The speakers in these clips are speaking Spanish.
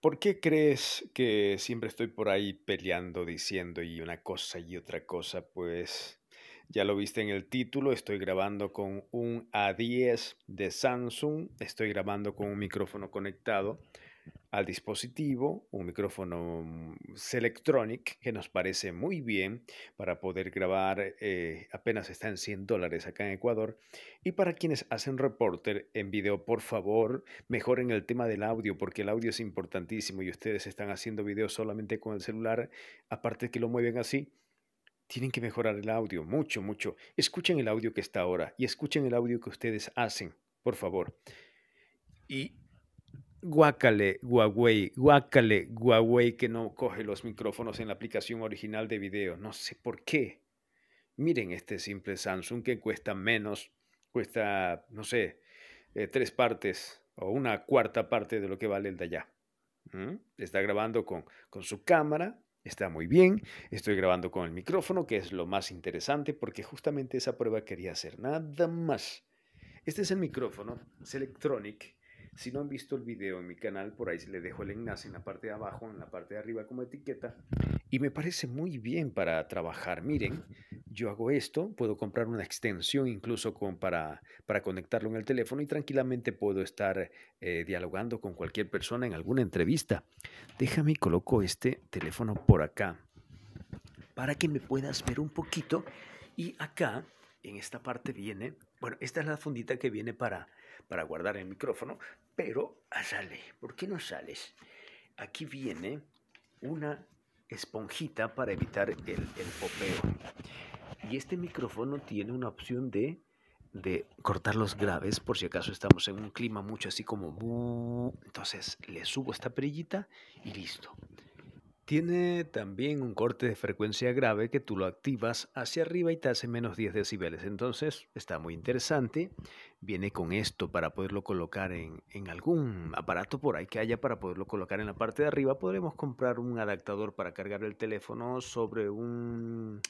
¿Por qué crees que siempre estoy por ahí peleando, diciendo y una cosa y otra cosa? Pues ya lo viste en el título, estoy grabando con un A10 de Samsung, estoy grabando con un micrófono conectado al dispositivo un micrófono mm, Selectronic que nos parece muy bien para poder grabar, eh, apenas está en 100 dólares acá en Ecuador. Y para quienes hacen reporter en video, por favor, mejoren el tema del audio porque el audio es importantísimo y ustedes están haciendo video solamente con el celular, aparte que lo mueven así. Tienen que mejorar el audio, mucho, mucho. Escuchen el audio que está ahora y escuchen el audio que ustedes hacen, por favor. Y Guácale, Huawei, guácale, Huawei que no coge los micrófonos en la aplicación original de video. No sé por qué. Miren este simple Samsung que cuesta menos, cuesta, no sé, eh, tres partes o una cuarta parte de lo que vale el de allá. ¿Mm? Está grabando con, con su cámara, está muy bien. Estoy grabando con el micrófono, que es lo más interesante, porque justamente esa prueba quería hacer, nada más. Este es el micrófono, es si no han visto el video en mi canal, por ahí le dejo el enlace en la parte de abajo, en la parte de arriba como etiqueta. Y me parece muy bien para trabajar. Miren, yo hago esto, puedo comprar una extensión incluso con, para, para conectarlo en el teléfono y tranquilamente puedo estar eh, dialogando con cualquier persona en alguna entrevista. Déjame coloco este teléfono por acá para que me puedas ver un poquito. Y acá en esta parte viene, bueno, esta es la fundita que viene para, guardar el micrófono, pero ah, sale. ¿Por qué no sales? Aquí viene una esponjita para evitar el, el popeo. Y este micrófono tiene una opción de, de cortar los graves por si acaso estamos en un clima mucho así como... Entonces le subo esta perillita y listo. Tiene también un corte de frecuencia grave que tú lo activas hacia arriba y te hace menos 10 decibeles. Entonces está muy interesante. Viene con esto para poderlo colocar en, algún aparato por ahí que haya para poderlo colocar en la parte de arriba. Podremos comprar un adaptador para cargar el teléfono sobre un,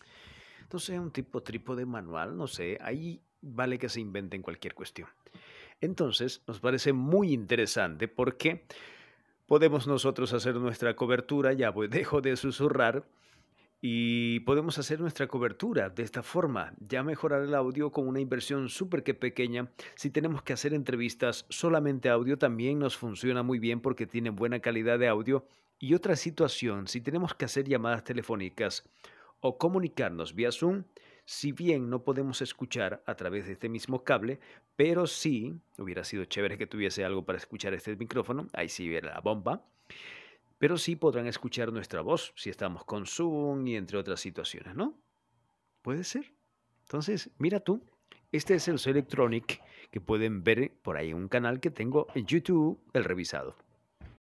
no un tipo trípode manual, no sé. Ahí vale que se inventen cualquier cuestión. Entonces nos parece muy interesante porque podemos nosotros hacer nuestra cobertura, ya voy, dejo de susurrar, y podemos hacer nuestra cobertura de esta forma, ya mejorar el audio con una inversión súper que pequeña. Si tenemos que hacer entrevistas solamente audio, también nos funciona muy bien porque tiene buena calidad de audio. Y otra situación, si tenemos que hacer llamadas telefónicas o comunicarnos vía Zoom, si bien no podemos escuchar a través de este mismo cable, pero sí, hubiera sido chévere que tuviese algo para escuchar este micrófono, ahí sí hubiera la bomba, pero sí podrán escuchar nuestra voz si estamos con Zoom y entre otras situaciones, ¿no? Puede ser. Entonces, mira tú, este es el Zoo Electronic que pueden ver por ahí en un canal que tengo en YouTube, el revisado.